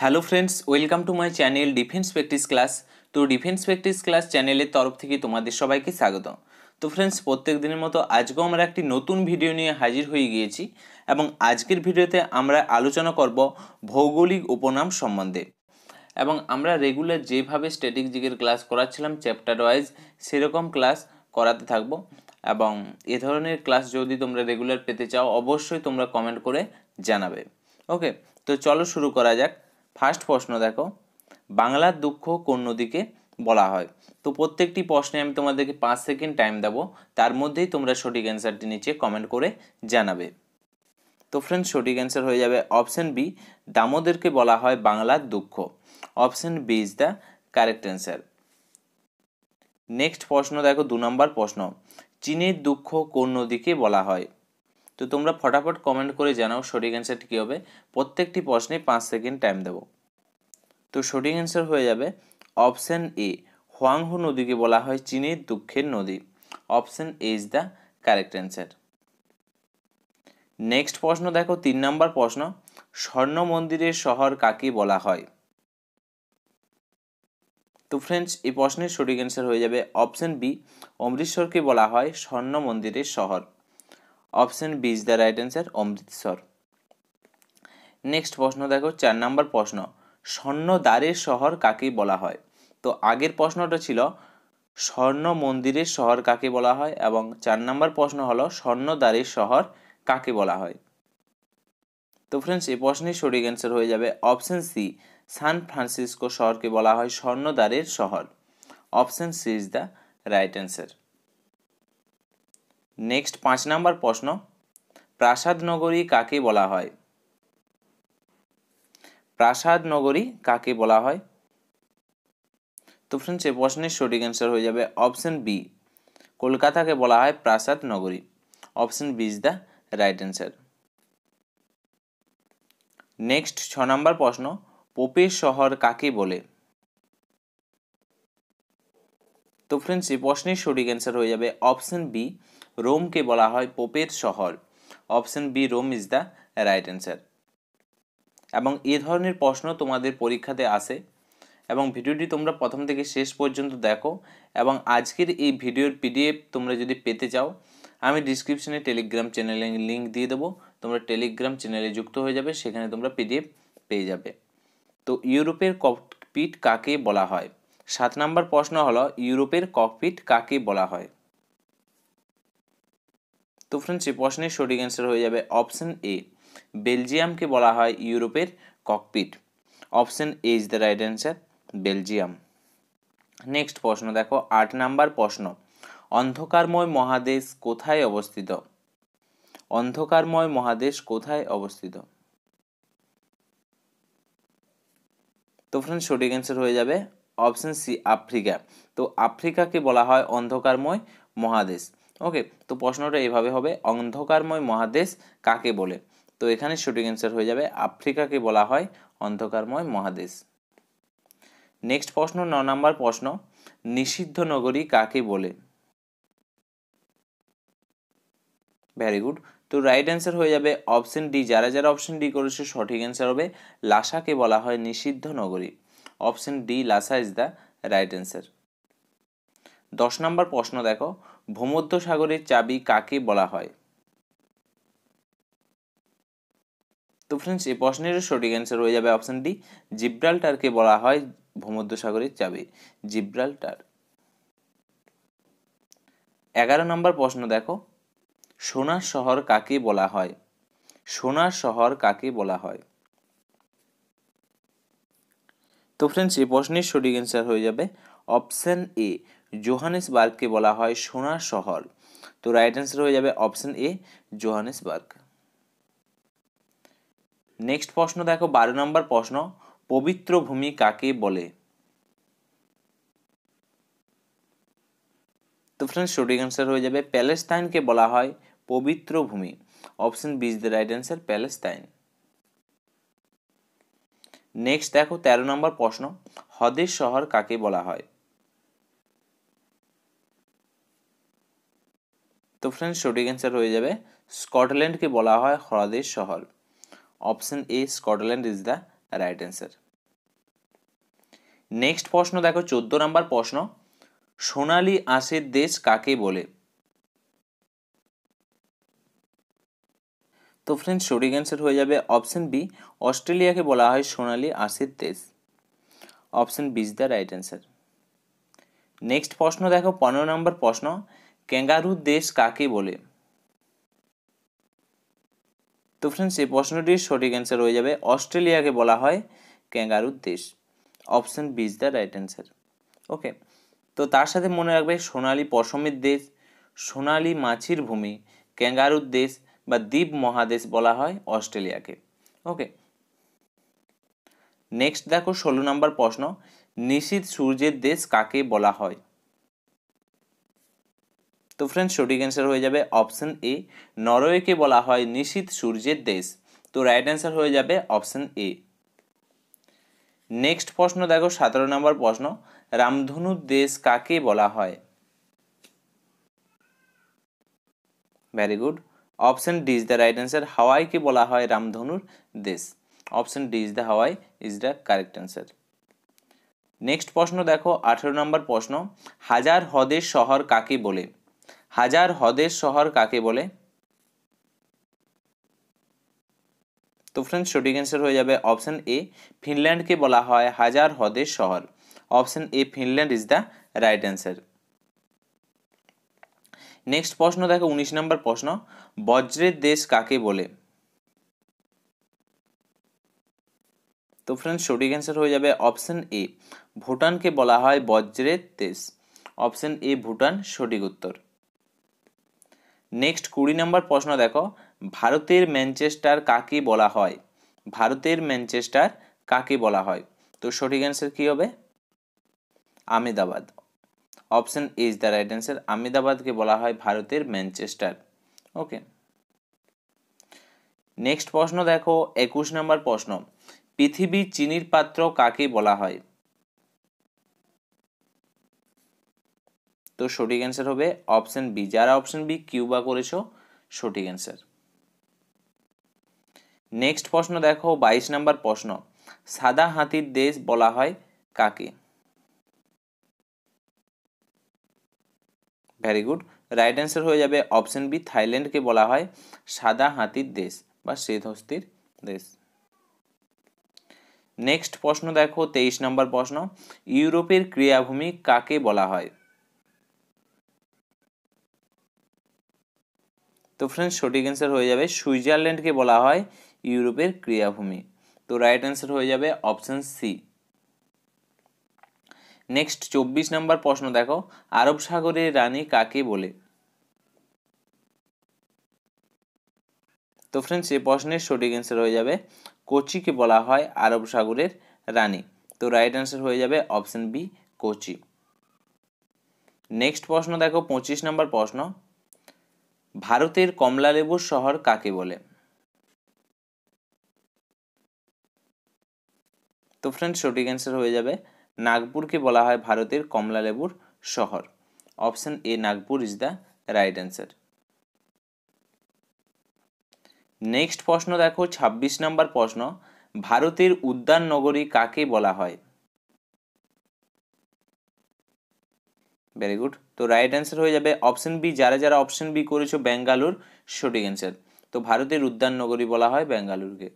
hello friends welcome to my channel defence practice class তো defence practice class চ্যানেলের তরফ থেকে তোমাদের সবাইকে স্বাগত তো ফ্রেন্ডস প্রত্যেক দিনের মতো আজকেও আমরা একটি নতুন ভিডিও নিয়ে হাজির হয়ে গিয়েছি এবং আজকের ভিডিওতে আমরা আলোচনা করব ভৌগোলিক উপনাম সম্বন্ধে এবং আমরা রেগুলার যেভাবে স্ট্যাটিক জিকের ক্লাস করাচ্ছিলাম চ্যাপ্টার ওয়াইজ সেরকম ক্লাস করাতে থাকব এবং এ ধরনের ক্লাস যদি তোমরা রেগুলার পেতে চাও অবশ্যই তোমরা কমেন্ট করে জানাবে ওকে তো চলো শুরু করা যাক ফার্স্ট প্রশ্ন দেখো বাংলার দুঃখ কোন নদীকে বলা হয় তো প্রত্যেকটি প্রশ্নে আমি তোমাদেরকে পাঁচ সেকেন্ড টাইম দেবো তার মধ্যেই তোমরা সঠিক অ্যান্সারটি নিচে কমেন্ট করে জানাবে তো ফ্রেন্ডস সঠিক অ্যান্সার হয়ে যাবে অপশান বি দামোদেরকে বলা হয় বাংলার দুঃখ option B is the correct answer next প্রশ্ন দেখো দু নম্বর প্রশ্ন চীনের দুঃখ কোন নদীকে বলা হয় তো তোমরা ফটাফট কমেন্ট করে জানাও সঠিক অ্যান্সারটি কী হবে প্রত্যেকটি প্রশ্নে পাঁচ সেকেন্ড টাইম দেবো তো সঠিক অ্যান্সার হয়ে যাবে অপশান এ হোয়াংহু নদীকে বলা হয় চীনের দুঃখের নদী option A is the correct answer next প্রশ্ন দেখো তিন নম্বর প্রশ্ন স্বর্ণ মন্দিরের শহর কাকে বলা হয় তো ফ্রেন্ডস এই প্রশ্নের সঠিক অ্যান্সার হয়ে যাবে অপশান বি অমৃতসরকে বলা হয় স্বর্ণ মন্দিরের শহর option B is the right answer Amritsar next প্রশ্ন দেখো চার নাম্বার প্রশ্ন স্বর্ণদ্বারের শহর কাকে বলা হয় তো আগের প্রশ্নটা ছিল স্বর্ণ মন্দিরের শহর কাকে বলা হয় এবং চার নম্বর প্রশ্ন হলো স্বর্ণদ্বারের শহর কাকে বলা হয় তো ফ্রেন্ডস এই প্রশ্নের সঠিক অ্যান্সার হয়ে যাবে অপশন সি সান ফ্রান্সিসকো শহরকে বলা হয় স্বর্ণদ্বারের শহর option C is the right answer next পাঁচ নাম্বার প্রশ্ন প্রাসাদ নগরী কাকে বলা হয় প্রাসাদ নগরী কাকে বলা হয় তো ফ্রেন্ডস এই প্রশ্নের সঠিক অ্যান্সার হয়ে যাবে অপশন বি কলকাতাকে বলা হয় প্রাসাদ নগরী option B is the right answer next ছ নম্বর প্রশ্ন পোপের শহর কাকে বলে তো ফ্রেন্ডস এই প্রশ্নের সঠিক অ্যান্সার হয়ে যাবে অপশন বি রোমকে বলা হয় পোপের শহর option B Rome is the right answer এবং এ ধরনের প্রশ্ন তোমাদের পরীক্ষাতে আসে এবং ভিডিওটি তোমরা প্রথম থেকে শেষ পর্যন্ত দেখো এবং আজকের এই ভিডিওর পিডিএফ তোমরা যদি পেতে চাও আমি ডিসক্রিপশনে টেলিগ্রাম চ্যানেলে লিঙ্ক দিয়ে দেবো তোমরা টেলিগ্রাম চ্যানেলে যুক্ত হয়ে যাবে সেখানে তোমরা পিডিএফ পেয়ে যাবে তো ইউরোপের ককপিট কাকে বলা হয় সাত নম্বর প্রশ্ন হলো ইউরোপের ককপিট কাকে বলা হয় তো ফ্রেন্ডস এই প্রশ্নের সঠিক অ্যান্সার হয়ে যাবে অপশন এ বেলজিয়ামকে বলা হয় ইউরোপের cockpit option A is the right answer Belgium next প্রশ্ন দেখো আট নাম্বার প্রশ্ন অন্ধকারময় মহাদেশ কোথায় অবস্থিত অন্ধকারময় মহাদেশ কোথায় অবস্থিত তো ফ্রেন্ড সঠিক অ্যান্সার হয়ে যাবে অপশন সি আফ্রিকা তো আফ্রিকাকে বলা হয় অন্ধকারময় মহাদেশ ওকে তো প্রশ্নটা এভাবে হবে অন্ধকারময় মহাদেশ কাকে বলে তো এখানে সঠিক অ্যান্সার হয়ে যাবে আফ্রিকাকে বলা হয় অন্ধকারময় মহাদেশ নেক্সট প্রশ্ন ন নম্বর প্রশ্ন নিষিদ্ধ নগরী কাকে বলে ভেরি গুড তো রাইট অ্যান্সার হয়ে যাবে অপশন ডি যারা যারা অপশন ডি করেছে সঠিক অ্যান্সার হবে লাসাকে বলা হয় নিষিদ্ধ নগরী option D Lhasa is the right answer দশ নাম্বার প্রশ্ন দেখো ভূমধ্য সাগরের চাবি কাকে বলা হয় তো ফ্রেন্ডস এই প্রশ্নের সঠিক অ্যান্সার হয়ে যাবে অপশান ডি জিব্রাল্টারকে বলা হয় ভূমধ্যসাগরের চাবি জিব্রাল্টার এগারো নম্বর প্রশ্ন দেখো সোনার শহর কাকে বলা হয় সোনার শহর কাকে বলা হয় তো ফ্রেন্ডস এই প্রশ্নের সঠিক অ্যান্সার হয়ে যাবে অপশান এ জোহানেসবার্গকে বলা হয় সোনার শহর তো রাইট অ্যান্সার হয়ে যাবে অপশান এ জোহানেসবার্গ নেক্সট প্রশ্ন দেখো বারো নম্বর প্রশ্ন পবিত্র ভূমি কাকে বলে তো ফ্রেন্ডস সঠিক অ্যান্সার হয়ে যাবে প্যালেস্তাইনকে বলা হয় পবিত্র ভূমি option B is the right answer Palestine next দেখো তেরো নম্বর প্রশ্ন হদের শহর কাকে বলা হয় তো ফ্রেন্ডস সঠিক অ্যান্সার হয়ে যাবে স্কটল্যান্ডকে বলা হয় হ্রদের শহর option A Scotland is the right answer next প্রশ্ন দেখো চোদ্দ নম্বর প্রশ্ন সোনালি আঁশের দেশ কাকে বলে তো ফ্রেন্ডস সঠিক অ্যান্সার হয়ে যাবে অপশন বি অস্ট্রেলিয়াকে বলা হয় সোনালি আঁশের দেশ option B is the right answer next প্রশ্ন দেখো পনেরো নম্বর প্রশ্ন ক্যাঙ্গারু দেশ কাকে বলে তো ফ্রেন্ডস এই প্রশ্নটির সঠিক অ্যান্সার হয়ে যাবে অস্ট্রেলিয়াকে বলা হয় ক্যাঙ্গারুর দেশ option B is the right answer okay তো তার সাথে মনে রাখবে সোনালি পশমের দেশ সোনালি মাছির ভূমি ক্যাঙ্গারুর দেশ বা দ্বীপ মহাদেশ বলা হয় অস্ট্রেলিয়াকে ওকে নেক্সট দেখো ষোলো নম্বর প্রশ্ন নিশীত সূর্যের দেশ কাকে বলা হয় তো ফ্রেন্ড সঠিক অ্যান্সার হয়ে যাবে অপশন এ নরওয়েকে বলা হয় নিশীত সূর্যের দেশ তো রাইট অ্যান্সার হয়ে যাবে অপশন এ নেক্সট প্রশ্ন দেখো সতেরো নম্বর প্রশ্ন রামধনুর দেশ কাকে বলা হয় very good option D is the right answer হাওয়াইকে বলা হয় রামধনুর দেশ option D is the Hawaii is the correct answer next প্রশ্ন দেখো আঠেরো নম্বর প্রশ্ন হাজার হদের শহর কাকে বলে হাজার হদের শহর কাকে বলে তো ফ্রেন্ডস সঠিক অ্যান্সার হয়ে যাবে অপশান এ ফিনল্যান্ডকে বলা হয় হাজার হ্রদের শহর option A Finland is the right answer next প্রশ্ন দেখো উনিশ নম্বর প্রশ্ন বজ্রের দেশ কাকে বলে তো ফ্রেন্ডস সঠিক অ্যান্সার হয়ে যাবে অপশান এ ভুটানকে বলা হয় বজ্রের দেশ অপশান এ ভুটান সঠিক উত্তর নেক্সট কুড়ি নম্বর প্রশ্ন দেখো ভারতের ম্যানচেস্টার কাকে বলা হয় ভারতের ম্যানচেস্টার কাকে বলা হয় তো সঠিক অ্যান্সার কী হবে Ahmedabad option is the right answer আমেদাবাদকে বলা হয় ভারতের ম্যানচেস্টার ওকে নেক্সট প্রশ্ন দেখো একুশ নম্বর প্রশ্ন পৃথিবী চিনির পাত্র কাকে বলা হয় তো সঠিক অ্যান্সার হবে অপশন বি যারা অপশন বি কিউবা করেছো সঠিক অ্যান্সার নেক্সট প্রশ্ন দেখো বাইশ নাম্বার প্রশ্ন সাদা হাতির দেশ বলা হয় কাকে ভেরি গুড রাইট অ্যান্সার হয়ে যাবে অপশন বি থাইল্যান্ডকে বলা হয় সাদা হাতির দেশ বা শ্বেতহস্তির দেশ নেক্সট প্রশ্ন দেখো তেইশ নাম্বার প্রশ্ন ইউরোপের ক্রিয়াভূমি কাকে বলা হয় তো ফ্রেন্ডস সঠিক অ্যান্সার হয়ে যাবে সুইজারল্যান্ডকে বলা হয় ইউরোপের ক্রিয়াভূমি তো রাইট অ্যান্সার হয়ে যাবে অপশান সি নেক্সট চব্বিশ নাম্বার প্রশ্ন দেখো আরব সাগরের রানী কাকে বলে তো ফ্রেন্ডস এই প্রশ্নের সঠিক অ্যান্সার হয়ে যাবে কোচিকে বলা হয় আরব সাগরের রানী তো রাইট অ্যান্সার হয়ে যাবে অপশন বি কোচি নেক্সট প্রশ্ন দেখো পঁচিশ নাম্বার প্রশ্ন ভারতের কমলালেবুর শহর কাকে বলে তো ফ্রেন্ড সঠিক অ্যান্সার হয়ে যাবে নাগপুরকে বলা হয় ভারতের কমলালেবুর শহর option A Nagpur is the right answer next প্রশ্ন দেখো ২৬ নম্বর প্রশ্ন ভারতের উদ্যান নগরী কাকে বলা হয় ভেরি গুড তো রাইট অ্যান্সার হয়ে যাবে অপশন বি যারা যারা অপশন বি করেছো বেঙ্গালুর সঠিক অ্যান্সার তো ভারতের উদ্যান নগরী বলা হয় ব্যাঙ্গালোরকে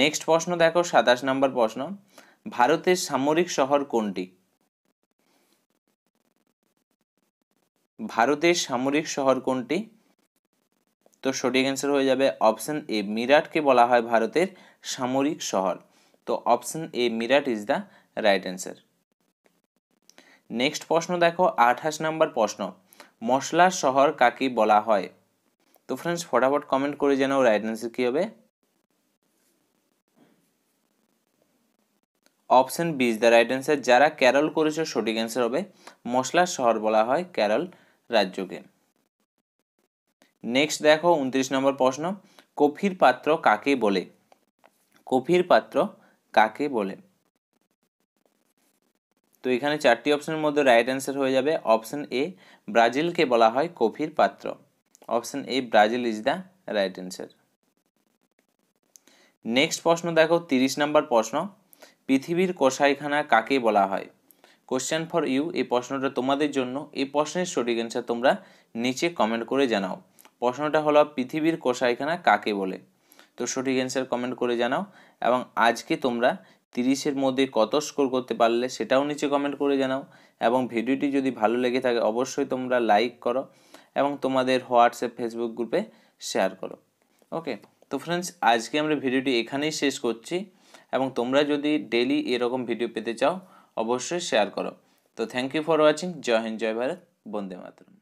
নেক্সট প্রশ্ন দেখো সাতাশ নম্বর প্রশ্ন ভারতের সামরিক শহর কোনটি ভারতের সামরিক শহর কোনটি তো সঠিক অ্যান্সার হয়ে যাবে অপশন এ মিরাটকে বলা হয় ভারতের সামরিক শহর তো option A Meerut is the right answer next প্রশ্ন দেখো আঠাশ নাম্বার প্রশ্ন মশলার শহর কাকি বলা হয় তো ফ্রেন্ডস ফটাফট কমেন্ট করে জানাও রাইট অ্যান্সার কী হবে option B the right answer যারা ক্যারল করেছে সঠিক অ্যান্সার হবে মশলার শহর বলা হয় কেরল রাজ্যকে নেক্সট দেখো উনত্রিশ নম্বর প্রশ্ন কফির পাত্র কাকে বলে কফির পাত্র কাকে বলে তো এখানে চারটি অপশনের মধ্যে রাইট অ্যান্সার হয়ে যাবে অপশন এ ব্রাজিলকে বলা হয় কফির পাত্র option A Brazil is the right answer next প্রশ্ন দেখো তিরিশ নম্বর প্রশ্ন পৃথিবীর কোষাইখানা কাকে বলা হয় কোশ্চেন ফর ইউ এই প্রশ্নটা তোমাদের জন্য এই প্রশ্নের সঠিক অ্যান্সার তোমরা নিচে কমেন্ট করে জানাও প্রশ্নটা হলো পৃথিবীর কোষাইখানা কাকে বলে তো সঠিক অ্যান্সার কমেন্ট করে জানাও এবং আজকে তোমরা তিরিশের মধ্যে কত স্কোর করতে পারলে সেটাও নিচে কমেন্ট করে জানাও এবং ভিডিওটি যদি ভালো লেগে থাকে অবশ্যই তোমরা লাইক করো এবং তোমাদের হোয়াটসঅ্যাপ ফেসবুক গ্রুপে শেয়ার করো ওকে তো ফ্রেন্ডস আজকে আমরা ভিডিওটি এখানেই শেষ করছি এবং তোমরা যদি ডেলি এরকম ভিডিও পেতে চাও অবশ্যই শেয়ার করো তো থ্যাংক ইউ ফর ওয়াচিং জয় হিন্দ জয় ভারত বন্দে মাতরম